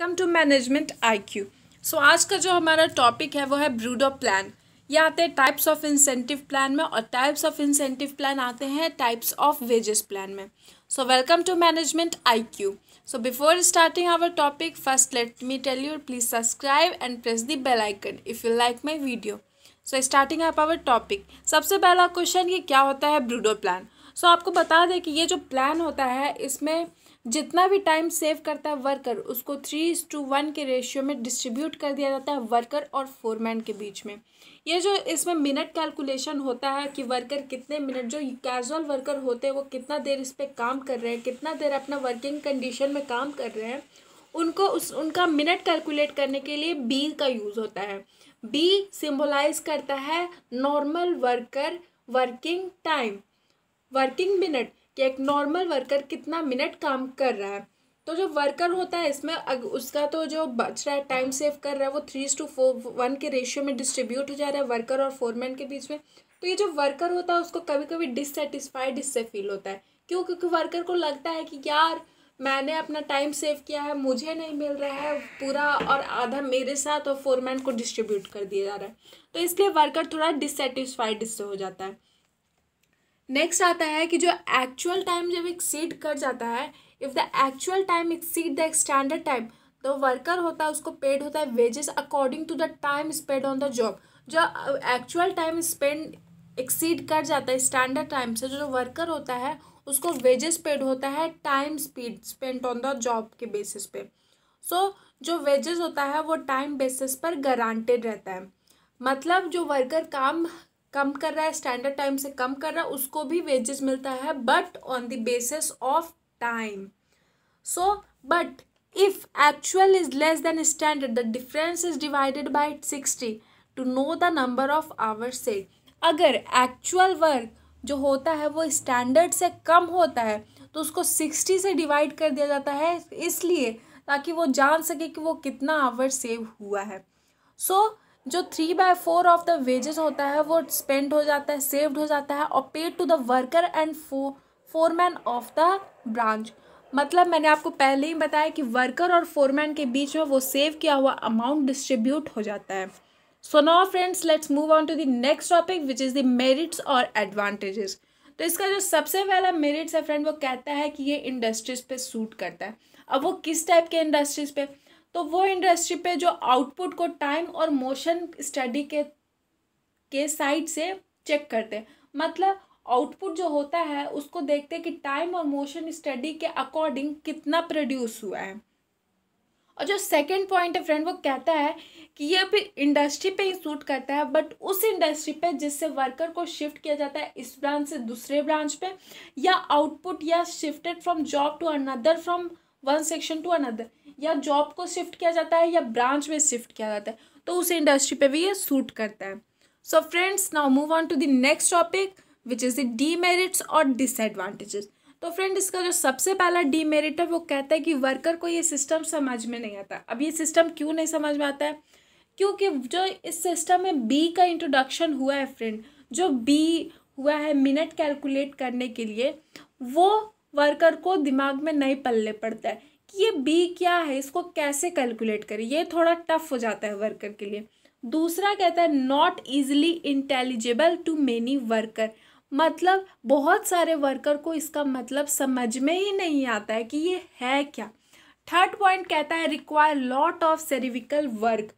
welcome to management IQ so आज का जो हमारा टॉपिक है वो है ब्रूडो प्लान ये आते हैं टाइप्स ऑफ इंसेंटिव प्लान में और टाइप्स ऑफ इंसेंटिव प्लान आते हैं टाइप्स ऑफ वेजेस प्लान में so welcome to management IQ so before starting our topic first let me tell you please subscribe and press the bell icon if you like my video so starting आप our topic सबसे पहला question ये क्या होता है ब्रूडो plan so so, आपको बता दें कि ये जो प्लान होता है इसमें जितना भी टाइम सेव करता है वर्कर उसको थ्री इज टू वन के रेशियो में डिस्ट्रीब्यूट कर दिया जाता है वर्कर और फोरमैन के बीच में ये जो इसमें मिनट कैलकुलेशन होता है कि वर्कर कितने मिनट जो कैजुअल वर्कर होते हैं वो कितना देर इस पर काम कर रहे हैं कितना देर अपना वर्किंग कंडीशन में काम कर रहे हैं उनको उस उनका मिनट कैलकुलेट करने के लिए बी का यूज़ होता है बी सिम्बोलाइज करता है normal worker working time working minute कि एक नॉर्मल वर्कर कितना मिनट काम कर रहा है तो जो वर्कर होता है इसमें अग, उसका तो जो बच रहा है टाइम सेव कर रहा है वो थ्री टू फोर वन के रेशियो में डिस्ट्रीब्यूट हो जा रहा है वर्कर और फोरमैन के बीच में तो ये जो वर्कर होता है उसको कभी कभी डिससेटिस्फाइड इससे फील होता है क्यों क्योंकि वर्कर को लगता है कि यार मैंने अपना टाइम सेव किया है मुझे नहीं मिल रहा है पूरा और आधा मेरे साथ और फोरमैन को डिस्ट्रीब्यूट कर दिया जा रहा है तो इसलिए वर्कर थोड़ा डिससेटिस्फाइड इससे हो जाता है नेक्स्ट आता है कि जो एक्चुअल टाइम जब एक्सीड कर जाता है if the actual time exceed the standard time तो वर्कर होता है उसको पेड होता है wages according to the time spend on the job जो एक्चुअल टाइम स्पेंड एक्सीड कर जाता है स्टैंडर्ड टाइम से जो वर्कर होता है उसको वेजेस पेड होता है time speed spend on the job के बेसिस पे सो so, जो वेजेस होता है वो टाइम बेसिस पर गारंटेड रहता है मतलब जो वर्कर काम कम कर रहा है स्टैंडर्ड टाइम से कम कर रहा है उसको भी वेजेस मिलता है but on the basis of time so but if actual is less than standard the difference is divided by sixty to know the number of hour से अगर एक्चुअल वर्क जो होता है वो स्टैंडर्ड से कम होता है तो उसको सिक्सटी से डिवाइड कर दिया जाता है इसलिए ताकि वो जान सके कि वो कितना आवर सेव हुआ है सो so, जो three by four of the wages होता है वो स्पेंड हो जाता है सेव्ड हो जाता है और paid to the worker and फो फोरमैन ऑफ द ब्रांच मतलब मैंने आपको पहले ही बताया कि वर्कर और फोरमैन के बीच में वो सेव किया हुआ अमाउंट डिस्ट्रीब्यूट हो जाता है so now friends let's move on to the next topic which is the merits और एडवांटेजेस तो इसका जो सबसे पहला मेरिट्स है फ्रेंड वो कहता है कि ये इंडस्ट्रीज पे सूट करता है अब वो किस टाइप के इंडस्ट्रीज पे तो वो इंडस्ट्री पे जो आउटपुट को टाइम और मोशन स्टडी के के साइड से चेक करते हैं मतलब आउटपुट जो होता है उसको देखते हैं कि टाइम और मोशन स्टडी के अकॉर्डिंग कितना प्रोड्यूस हुआ है और जो सेकंड पॉइंट है फ्रेंड वो कहता है कि ये भी इंडस्ट्री पे ही सूट करता है बट उस इंडस्ट्री पे जिससे वर्कर को शिफ्ट किया जाता है इस ब्रांच से दूसरे ब्रांच पे या आउटपुट या shifted from job to another from one section to another या जॉब को शिफ्ट किया जाता है या ब्रांच में शिफ्ट किया जाता है तो उस इंडस्ट्री पे भी ये सूट करता है so friends now move on to the next topic which is the demerits और डिसएडवांटेजेस तो फ्रेंड इसका जो सबसे पहला डीमेरिट है वो कहता है कि वर्कर को ये सिस्टम समझ में नहीं आता अब ये सिस्टम क्यों नहीं समझ में आता है क्योंकि जो इस सिस्टम में बी का इंट्रोडक्शन हुआ है फ्रेंड जो बी हुआ है मिनट कैलकुलेट करने के लिए वो वर्कर को दिमाग में नहीं पलने पड़ता है कि ये बी क्या है इसको कैसे कैलकुलेट करें ये थोड़ा टफ हो जाता है वर्कर के लिए दूसरा कहता है not easily intelligible to many worker मतलब बहुत सारे वर्कर को इसका मतलब समझ में ही नहीं आता है कि ये है क्या थर्ड पॉइंट कहता है require lot of clerical work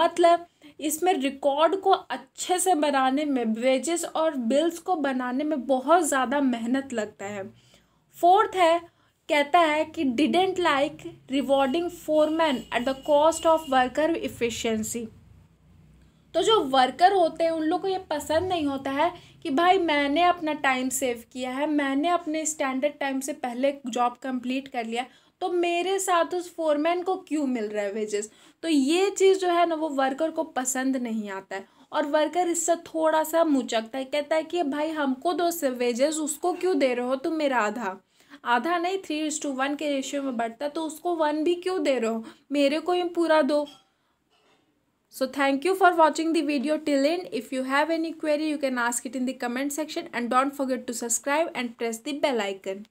मतलब इसमें रिकॉर्ड को अच्छे से बनाने में वेजेस और बिल्स को बनाने में बहुत ज़्यादा मेहनत लगता है फोर्थ है कहता है कि didn't like rewarding foreman at the cost of worker efficiency तो जो वर्कर होते हैं उन लोग को ये पसंद नहीं होता है कि भाई मैंने अपना टाइम सेव किया है मैंने अपने स्टैंडर्ड टाइम से पहले जॉब कंप्लीट कर लिया तो मेरे साथ उस फोरमैन को क्यों मिल रहा है वेजेस तो ये चीज़ जो है ना वो वर्कर को पसंद नहीं आता है और वर्कर इससे थोड़ा सा मुचकता है कहता है कि भाई हमको दो वेजेस उसको क्यों दे रहे हो तुम मेरा आधा आधा नहीं थ्री इज टू वन के रेशियो में बढ़ता तो उसको वन भी क्यों दे रहे हो मेरे को ही पूरा दो so thank you for watching the video till end if you have any query you can ask it in the comment section and don't forget to subscribe and press the bell icon